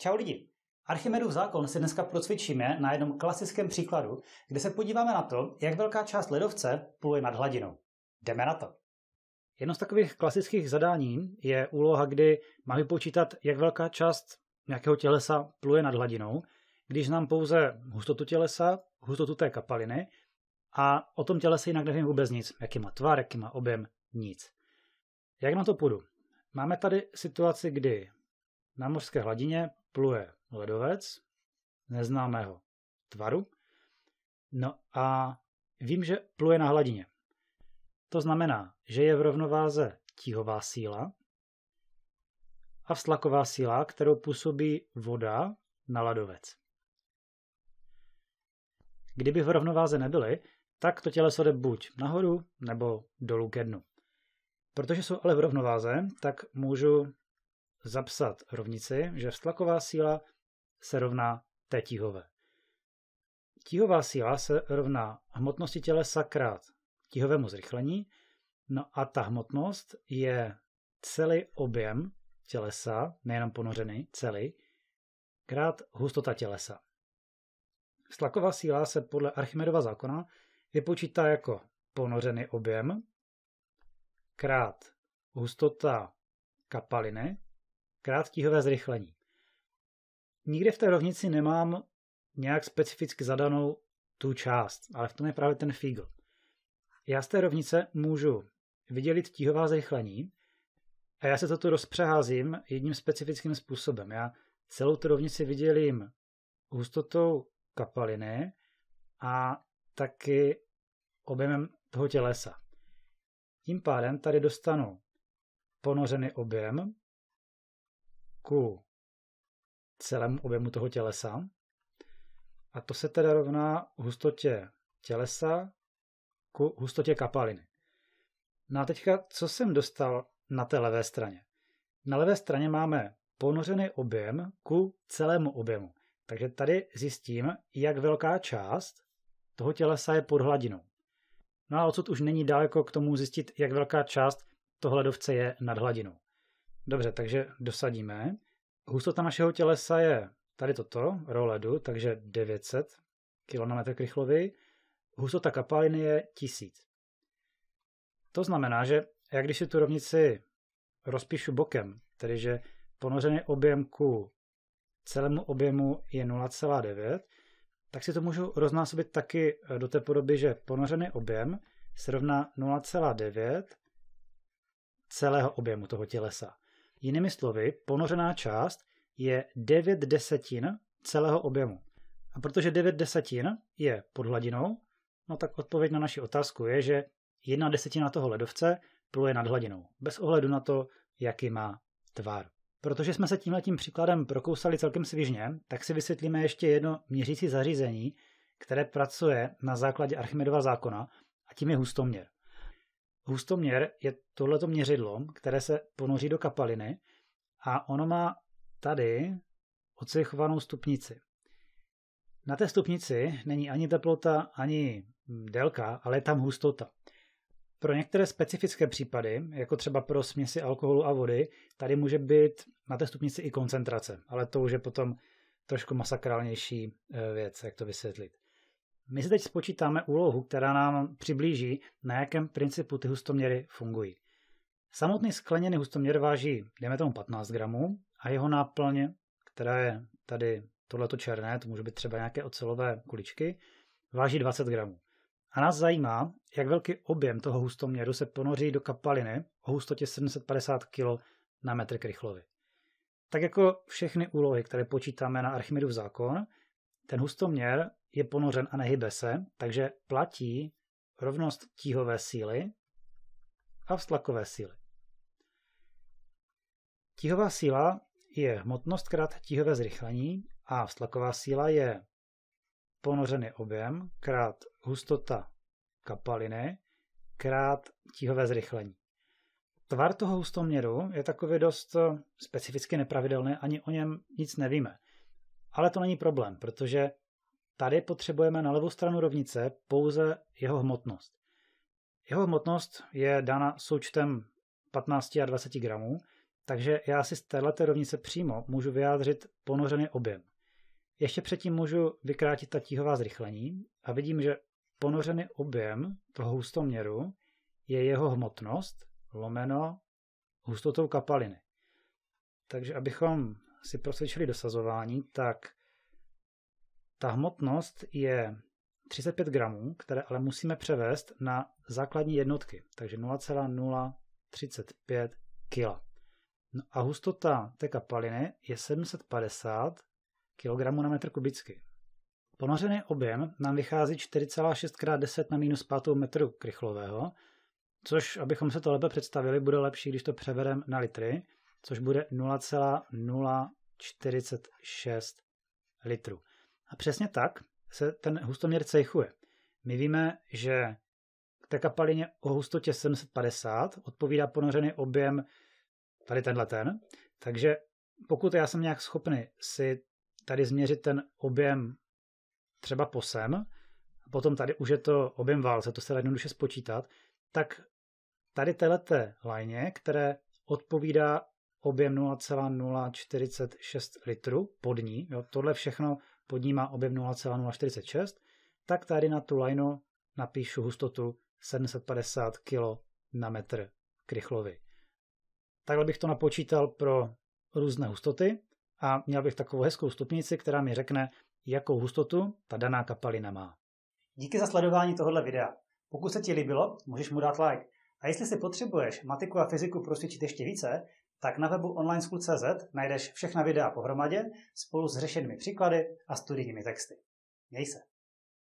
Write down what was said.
Čau lidi! Archimedův zákon si dneska procvičíme na jednom klasickém příkladu, kde se podíváme na to, jak velká část ledovce pluje nad hladinou. Jdeme na to! Jedno z takových klasických zadání je úloha, kdy máme počítat, jak velká část nějakého tělesa pluje nad hladinou, když nám pouze hustotu tělesa, hustotu té kapaliny a o tom tělese jinak nevím vůbec nic, jaký má tvar, jaký má objem, nic. Jak na to půjdu? Máme tady situaci, kdy na mořské hladině pluje ledovec neznámého tvaru. No a vím, že pluje na hladině. To znamená, že je v rovnováze tíhová síla a vstlaková síla, kterou působí voda na ledovec. Kdyby v rovnováze nebyly, tak to těleso jde buď nahoru nebo dolů ke dnu. Protože jsou ale v rovnováze, tak můžu zapsat rovnici, že vztlaková síla se rovná té tíhové. Tíhová síla se rovná hmotnosti tělesa krát tíhovému zrychlení, no a ta hmotnost je celý objem tělesa, nejenom ponořený, celý, krát hustota tělesa. Stlaková síla se podle Archimedova zákona vypočítá jako ponořený objem krát hustota kapaliny krátkýhové zrychlení. Nikde v té rovnici nemám nějak specificky zadanou tu část, ale v tom je právě ten fígl. Já z té rovnice můžu vydělit tíhová zrychlení a já se to tu rozpřeházím jedním specifickým způsobem. Já celou tu rovnici vydělím hustotou kapaliny a taky objemem toho tělesa. Tím pádem tady dostanu ponořený objem ku celému objemu toho tělesa. A to se teda rovná hustotě tělesa ku hustotě kapaliny. No a teďka, co jsem dostal na té levé straně? Na levé straně máme ponořený objem ku celému objemu. Takže tady zjistím, jak velká část toho tělesa je pod hladinou. No a odsud už není daleko k tomu zjistit, jak velká část toho ledovce je nad hladinou. Dobře, takže dosadíme. Hustota našeho tělesa je tady toto, roledu, takže 900 km krychlovy. Hustota kapaliny je 1000. To znamená, že jak když si tu rovnici rozpíšu bokem, tedy že ponořený objem ku celému objemu je 0,9, tak si to můžu roznásobit taky eh, do té podoby, že ponořený objem se rovná 0,9 celého objemu toho tělesa. Jinými slovy, ponořená část je 9 desetin celého objemu. A protože 9 desetin je pod hladinou, no tak odpověď na naši otázku je, že jedna desetina toho ledovce pluje nad hladinou, bez ohledu na to, jaký má tvar. Protože jsme se tímhletím příkladem prokousali celkem svižně, tak si vysvětlíme ještě jedno měřící zařízení, které pracuje na základě Archimedova zákona a tím je hustoměr. Hustoměr je tohleto měřidlo, které se ponoří do kapaliny a ono má tady ocechovanou stupnici. Na té stupnici není ani teplota, ani délka, ale je tam hustota. Pro některé specifické případy, jako třeba pro směsi alkoholu a vody, tady může být na té stupnici i koncentrace, ale to už je potom trošku masakrálnější eh, věc, jak to vysvětlit. My si teď spočítáme úlohu, která nám přiblíží, na jakém principu ty hustoměry fungují. Samotný skleněný hustoměr váží, dejme tomu 15 gramů, a jeho náplň, která je tady tohleto černé, to může být třeba nějaké ocelové kuličky, váží 20 gramů. A nás zajímá, jak velký objem toho hustoměru se ponoří do kapaliny o hustotě 750 kg na metr krychlovy. Tak jako všechny úlohy, které počítáme na Archimedův zákon, ten hustoměr je ponořen a nehybe se, takže platí rovnost tíhové síly a vztlakové síly. Tíhová síla je hmotnost krát tíhové zrychlení a vztlaková síla je ponořený objem krát hustota kapaliny krát tíhové zrychlení. Tvar toho hustoměru je takový dost specificky nepravidelný, ani o něm nic nevíme. Ale to není problém, protože tady potřebujeme na levou stranu rovnice pouze jeho hmotnost. Jeho hmotnost je dána součtem 15 a 20 gramů, takže já si z této rovnice přímo můžu vyjádřit ponořený objem. Ještě předtím můžu vykrátit ta tíhová zrychlení a vidím, že ponořený objem toho hustoměru je jeho hmotnost lomeno hustotou kapaliny. Takže abychom si procvičili dosazování, tak ta hmotnost je 35 gramů, které ale musíme převést na základní jednotky, takže 0,035 kg. No a hustota té kapaliny je 750 kg na metr kubický. Ponořený objem nám vychází 4,6 x 10 na minus 5 metru krychlového, což, abychom se to lépe představili, bude lepší, když to převedeme na litry – což bude 0,046 litru. A přesně tak se ten hustoměr cejchuje. My víme, že k té kapalině o hustotě 750 odpovídá ponořený objem tady tenhle ten. Takže pokud já jsem nějak schopný si tady změřit ten objem třeba posem, a potom tady už je to objem válce, to se dá jednoduše spočítat, tak tady téhleté lajně, které odpovídá objem 0,046 litru pod ní, jo, tohle všechno pod ní má objem 0,046, tak tady na tu lineu napíšu hustotu 750 kg na metr krychlovy. Takhle bych to napočítal pro různé hustoty a měl bych takovou hezkou stupnici, která mi řekne, jakou hustotu ta daná kapalina má. Díky za sledování tohoto videa. Pokud se ti líbilo, můžeš mu dát like. A jestli si potřebuješ matiku a fyziku prosvědčit ještě více, tak na webu onlineschool.cz najdeš všechna videa pohromadě spolu s řešenými příklady a studijními texty. Měj se!